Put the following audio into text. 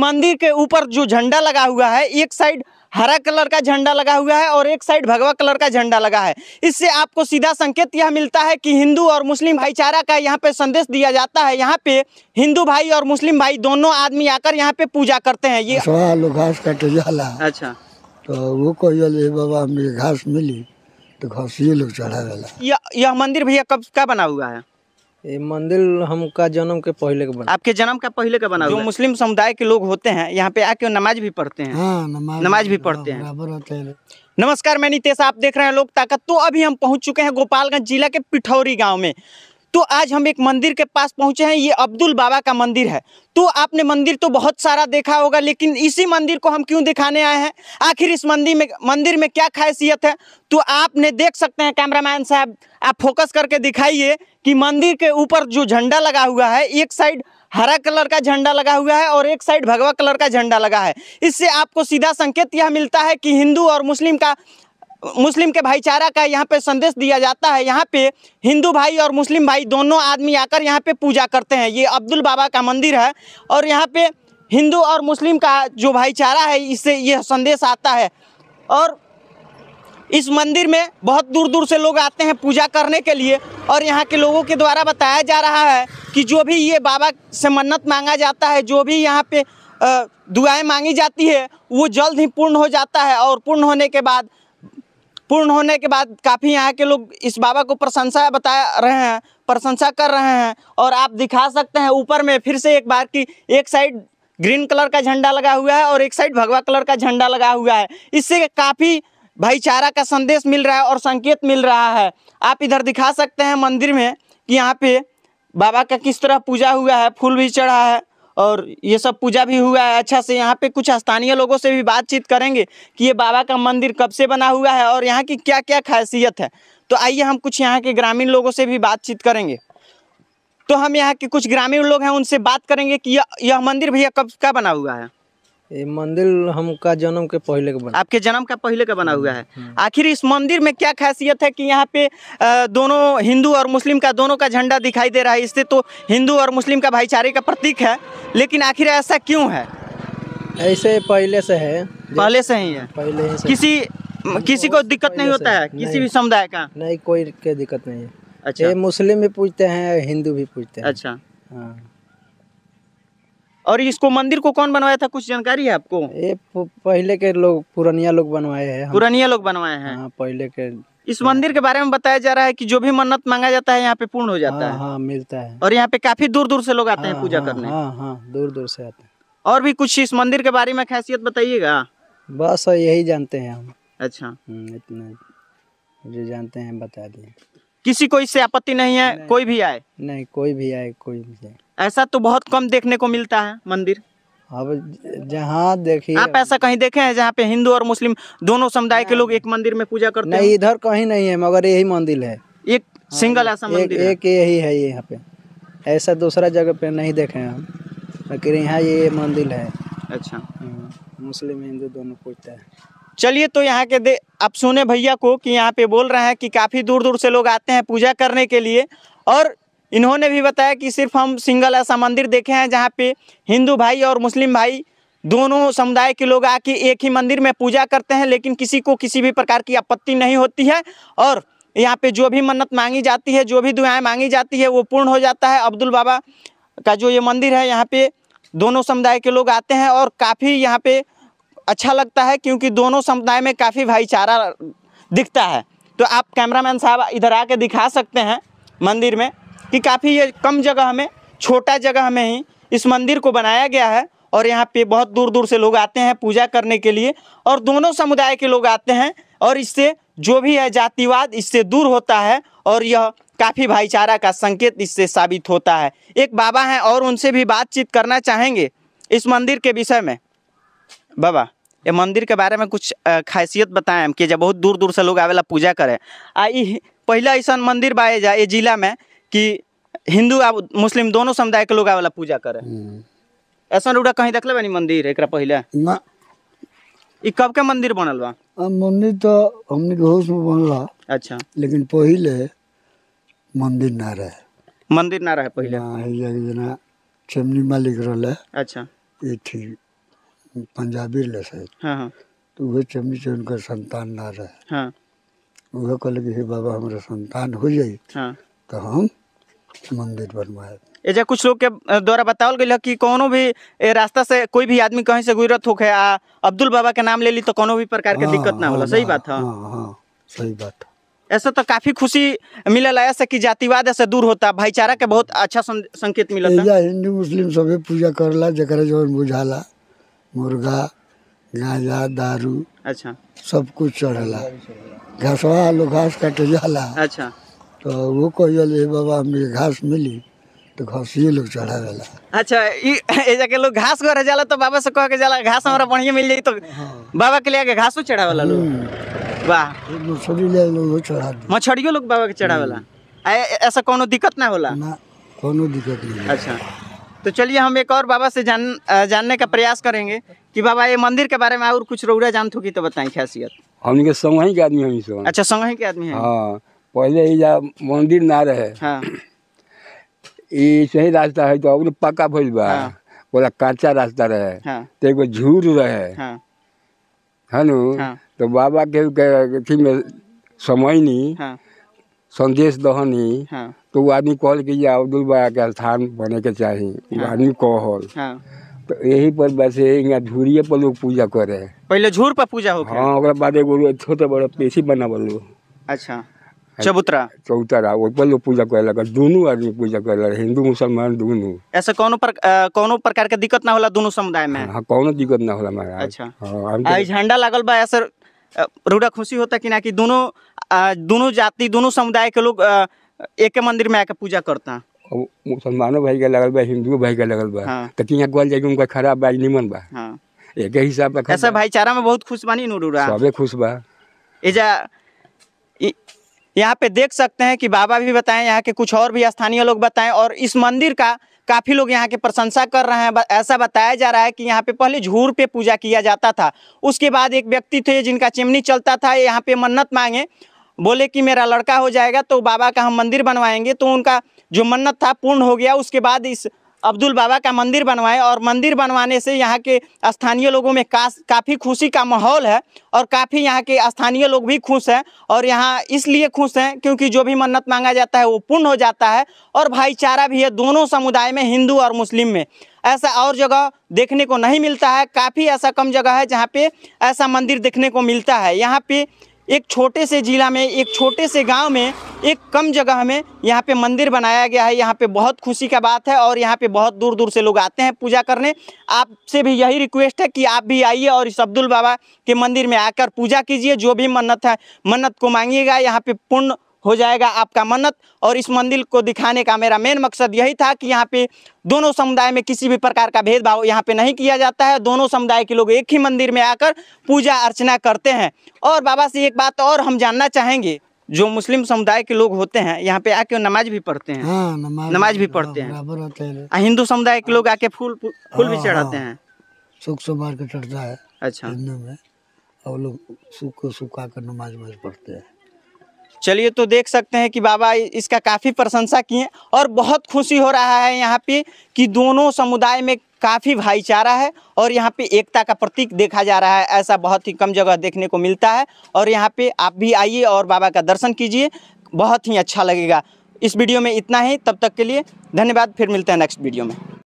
मंदिर के ऊपर जो झंडा लगा हुआ है एक साइड हरा कलर का झंडा लगा हुआ है और एक साइड भगवा कलर का झंडा लगा है इससे आपको सीधा संकेत यह मिलता है कि हिंदू और मुस्लिम भाईचारा का यहाँ पे संदेश दिया जाता है यहाँ पे हिंदू भाई और मुस्लिम भाई दोनों आदमी आकर यहाँ पे पूजा करते हैं ये घास काटे जाला अच्छा तो वो कही बाबा घास मिली तो घास ये लोग चढ़ा यह मंदिर भैया कब का बना हुआ है ये मंदिर हमका जन्म के पहले के बना आपके जन्म का पहले का बना जो मुस्लिम समुदाय के लोग होते हैं यहाँ पे आके नमाज भी पढ़ते हैं हाँ, नमाज, नमाज भी पढ़ते हैं हैं नमस्कार मैं नितेश आप देख रहे हैं लोग ताकत तो अभी हम पहुंच चुके हैं गोपालगंज जिला के पिठौरी गांव में तो आज हम एक मंदिर के पास पहुंचे हैं ये अब्दुल बाबा का मंदिर है तो आपने मंदिर तो बहुत सारा देखा होगा लेकिन इसी मंदिर को हम क्यों दिखाने आए हैं आखिर इस मंदिर में मंदिर में क्या खासियत है तो आपने देख सकते हैं कैमरामैन साहब आप फोकस करके दिखाइए कि मंदिर के ऊपर जो झंडा लगा हुआ है एक साइड हरा कलर का झंडा लगा हुआ है और एक साइड भगवा कलर का झंडा लगा है इससे आपको सीधा संकेत यह मिलता है कि हिंदू और मुस्लिम का मुस्लिम के भाईचारा का यहाँ पे संदेश दिया जाता है यहाँ पे हिंदू भाई और मुस्लिम भाई दोनों आदमी आकर यहाँ पे पूजा करते हैं ये अब्दुल बाबा का मंदिर है और यहाँ पे हिंदू और मुस्लिम का जो भाईचारा है इससे यह संदेश आता है और इस मंदिर में बहुत दूर दूर से लोग आते हैं पूजा करने के लिए और यहाँ के लोगों के द्वारा बताया जा रहा है कि जो भी ये बाबा से मन्नत मांगा जाता है जो भी यहाँ पे दुआएं मांगी जाती है वो जल्द ही पूर्ण हो जाता है और पूर्ण होने के बाद पूर्ण होने के बाद काफ़ी यहाँ के लोग इस बाबा को प्रशंसा बता रहे हैं प्रशंसा कर रहे हैं और आप दिखा सकते हैं ऊपर में फिर से एक बार की एक साइड ग्रीन कलर का झंडा लगा हुआ है और एक साइड भगवा कलर का झंडा लगा हुआ है इससे काफ़ी भाईचारा का संदेश मिल रहा है और संकेत मिल रहा है आप इधर दिखा सकते हैं मंदिर में कि यहाँ पे बाबा का किस तरह पूजा हुआ है फूल भी चढ़ा है और ये सब पूजा भी हुआ है अच्छा से यहाँ पे कुछ स्थानीय लोगों से भी बातचीत करेंगे कि ये बाबा का मंदिर कब से बना हुआ है और यहाँ की क्या क्या खासियत है तो आइए हम कुछ यहाँ के ग्रामीण लोगों से भी बातचीत करेंगे तो हम यहाँ के कुछ ग्रामीण लोग हैं उनसे बात करेंगे कि यह यह मंदिर भैया कब का बना हुआ है ये मंदिर हमका जन्म के पहले का बना आपके जन्म का पहले का बना हुआ है हम्म, हम्म। आखिर इस मंदिर में क्या खासियत है कि यहाँ पे दोनों हिंदू और मुस्लिम का दोनों का झंडा दिखाई दे रहा है इससे तो हिंदू और मुस्लिम का भाईचारे का प्रतीक है लेकिन आखिर ऐसा क्यों है ऐसे पहले से है पहले से ही है पहले से किसी किसी को दिक्कत नहीं होता है किसी भी समुदाय का नहीं कोई दिक्कत नहीं है अच्छा मुस्लिम भी पूछते हैं हिंदू भी पूछते हैं अच्छा हाँ और इसको मंदिर को कौन बनवाया था कुछ जानकारी है आपको ये पहले के लोग पुरानिया लोग बनवाए हैं पुरानिया लोग बनवाए हैं हाँ, पहले के इस मंदिर के बारे में बताया जा रहा है कि जो भी मन्नत मांगा जाता है यहाँ पे पूर्ण हो जाता हाँ, है हाँ, मिलता है और यहाँ पे काफी दूर दूर से लोग आते हैं हाँ, पूजा हाँ, करने हाँ, हाँ, दूर दूर से आते हैं और भी कुछ इस मंदिर के बारे में खासियत बताइएगा बस यही जानते हैं हम अच्छा हम्म, इतना जो जानते हैं बता दिए किसी को इससे आपत्ति नहीं है नहीं, कोई भी आए नहीं कोई भी आए कोई भी आए ऐसा तो बहुत कम देखने को मिलता है मंदिर अब जहाँ देखिए आप ऐसा कहीं देखे हैं जहाँ पे हिंदू और मुस्लिम दोनों समुदाय के हाँ। लोग एक मंदिर में पूजा करते नहीं इधर कहीं नहीं है मगर यही मंदिर है एक सिंगल ऐसा हाँ, मंदिर एक, एक यही है यहाँ पे ऐसा दूसरा जगह पे नहीं देखे हम लेकिन यहाँ ये मंदिर है अच्छा हाँ, मुस्लिम हिंदू दोनों पूजते हैं चलिए तो यहाँ के दे आप सुने भैया को कि यहाँ पे बोल रहे हैं कि काफ़ी दूर दूर से लोग आते हैं पूजा करने के लिए और इन्होंने भी बताया कि सिर्फ हम सिंगल ऐसा मंदिर देखे हैं जहाँ पे हिंदू भाई और मुस्लिम भाई दोनों समुदाय के लोग आके एक ही मंदिर में पूजा करते हैं लेकिन किसी को किसी भी प्रकार की आपत्ति नहीं होती है और यहाँ पे जो भी मन्नत मांगी जाती है जो भी दुआएँ मांगी जाती है वो पूर्ण हो जाता है अब्दुल बाबा का जो ये मंदिर है यहाँ पे दोनों समुदाय के लोग आते हैं और काफ़ी यहाँ पर अच्छा लगता है क्योंकि दोनों समुदाय में काफ़ी भाईचारा दिखता है तो आप कैमरामैन साहब इधर आके दिखा सकते हैं मंदिर में कि काफ़ी ये कम जगह में छोटा जगह में ही इस मंदिर को बनाया गया है और यहाँ पे बहुत दूर दूर से लोग आते हैं पूजा करने के लिए और दोनों समुदाय के लोग आते हैं और इससे जो भी है जातिवाद इससे दूर होता है और यह काफ़ी भाईचारा का संकेत इससे साबित होता है एक बाबा हैं और उनसे भी बातचीत करना चाहेंगे इस मंदिर के विषय में बाबा ये मंदिर के बारे में कुछ खासियत बताएं कि जब बहुत दूर दूर से लोग आवेला पूजा करें आ पहला ऐसा मंदिर बाए जा ये जिला में कि हिंदू आ मुस्लिम दोनों समुदाय के लोग आवेला पूजा करें हम्म। ऐसा रूटा कहीं देख लेनी मंदिर एक पहले ना ये कब के मंदिर बनल बा मंदिर तो हमने घोष होश में बनला अच्छा लेकिन पहले मंदिर ना रहे मंदिर ना रहे पहले हाँ जना चमनी मालिक रहले अच्छा ये ठीक पंजाबी ले सही हाँ, हाँ। तो वह चमनी से उनका संतान ना रहे हाँ। वह कल कि हे बाबा हमारा संतान हो जाए हाँ। तो हम मंदिर बनवाए ऐसा कुछ लोग के द्वारा बताओ गई कि कोनो भी रास्ता से कोई भी आदमी कहीं से गुजरत होके आ अब्दुल बाबा के नाम ले ली तो कोनो भी प्रकार के हाँ, दिक्कत ना हाँ, होला सही बात है सही बात ऐसा तो काफी खुशी मिलल ऐसे कि जातिवाद ऐसे दूर होता भाईचारा के बहुत अच्छा संकेत मिलता हिंदू मुस्लिम सभी पूजा करला जरा जो बुझाला मुर्गा गांजा दारू अच्छा सब कुछ चढ़ला घासवा आलो घास काटे जाला अच्छा तो वो कहल बाबा हमके घास मिली तो घास ये लोग चढ़ावेला अच्छा ये जाके लोग घास घर जाला तो बाबा से कह के जाला घास हमारा हाँ। बढ़िया मिल जाई तो हाँ। बाबा के लिए घासो चढ़ावेला लोग हम्म। वाह तो मछली ले लोग चढ़ा दे मछलियो लोग बाबा के चढ़ावेला हम्म। ऐसा कोनो दिक्कत ना होला ना कोनो दिक्कत नहीं अच्छा तो चलिए हम एक और बाबा से जान जानने का प्रयास करेंगे कि बाबा ये मंदिर के बारे में और कुछ रोड़ा जान थोकी तो बताएं खासियत हम के संगही के आदमी हम सब अच्छा संगही के आदमी हैं हाँ पहले ही ये मंदिर ना रहे हाँ ये सही रास्ता है तो अब पक्का भेज बा हाँ। बोला काचा रास्ता रहे हाँ। तो एगो झूर रहे हाँ। है हाँ। तो बाबा के के, अथी में समय नहीं हाँ। संदेश दहनी हाँ। तो वो आदमी कहल कि अब्दुल बाबा के स्थान बने के चाही हाँ। आदमी कहल हाँ। तो यही पर वैसे यहाँ झूरिए पर लोग पूजा करे पहले झूर पर पूजा हो हाँ और बाद एगो छोटे बड़ा पेशी बना बोलो अच्छा चबूतरा चबूतरा वो पर लोग पूजा करे लगा दोनों आदमी पूजा करे लगा हिंदू मुसलमान दोनों ऐसा कोनो पर, कोनो प्रकार के दिक्कत ना होला दोनों समुदाय में हाँ कोनो दिक्कत ना होला महाराज अच्छा हाँ, झंडा लागल बा ऐसा रूढ़ा खुशी होता कि ना कि दोनों दोनों जाति दोनों समुदाय के लोग एक मंदिर में आके पूजा करते हैं मुसलमानों भाई का लगल बा हिंदुओं भाई का लगल बा हाँ। तो गोल जाएगी उनका खराब बा निमन बा हाँ। एक हिसाब का ऐसा भाईचारा में बहुत खुश बानी नूरूरा सबे खुश बा एजा यहाँ पे देख सकते हैं कि बाबा भी बताएं यहाँ के कुछ और भी स्थानीय लोग बताएं और इस मंदिर का काफ़ी लोग यहाँ के प्रशंसा कर रहे हैं ऐसा बताया जा रहा है कि यहाँ पे पहले झूर पे पूजा किया जाता था उसके बाद एक व्यक्ति थे जिनका चिमनी चलता था यहाँ पे मन्नत मांगे बोले कि मेरा लड़का हो जाएगा तो बाबा का हम मंदिर बनवाएंगे तो उनका जो मन्नत था पूर्ण हो गया उसके बाद इस अब्दुल बाबा का मंदिर बनवाए और मंदिर बनवाने से यहाँ के स्थानीय लोगों में का, काफ़ी खुशी का माहौल है और काफ़ी यहाँ के स्थानीय लोग भी खुश हैं और यहाँ इसलिए खुश हैं क्योंकि जो भी मन्नत मांगा जाता है वो पूर्ण हो जाता है और भाईचारा भी है दोनों समुदाय में हिंदू और मुस्लिम में ऐसा और जगह देखने को नहीं मिलता है काफ़ी ऐसा कम जगह है जहाँ पर ऐसा मंदिर देखने को मिलता है यहाँ पर एक छोटे से ज़िला में एक छोटे से गांव में एक कम जगह में यहाँ पे मंदिर बनाया गया है यहाँ पे बहुत खुशी का बात है और यहाँ पे बहुत दूर दूर से लोग आते हैं पूजा करने आपसे भी यही रिक्वेस्ट है कि आप भी आइए और इस अब्दुल बाबा के मंदिर में आकर पूजा कीजिए जो भी मन्नत है मन्नत को मांगिएगा यहाँ पर पूर्ण हो जाएगा आपका मन्नत और इस मंदिर को दिखाने का मेरा मेन मकसद यही था कि यहाँ पे दोनों समुदाय में किसी भी प्रकार का भेदभाव यहाँ पे नहीं किया जाता है दोनों समुदाय के लोग एक ही मंदिर में आकर पूजा अर्चना करते हैं और बाबा से एक बात और हम जानना चाहेंगे जो मुस्लिम समुदाय के लोग होते हैं यहाँ पे आके नमाज भी पढ़ते हैं हाँ, नमाज, नमाज भी पढ़ते हैं हिंदू समुदाय के लोग हाँ। आके फूल फूल भी हाँ, चढ़ाते हाँ। हैं सुख सुबह के चढ़ता है अच्छा और लोग सुख को सुखा कर नमाज वमाज पढ़ते हैं चलिए तो देख सकते हैं कि बाबा इसका काफ़ी प्रशंसा किए और बहुत खुशी हो रहा है यहाँ पे कि दोनों समुदाय में काफ़ी भाईचारा है और यहाँ पे एकता का प्रतीक देखा जा रहा है ऐसा बहुत ही कम जगह देखने को मिलता है और यहाँ पे आप भी आइए और बाबा का दर्शन कीजिए बहुत ही अच्छा लगेगा इस वीडियो में इतना ही तब तक के लिए धन्यवाद फिर मिलते हैं नेक्स्ट वीडियो में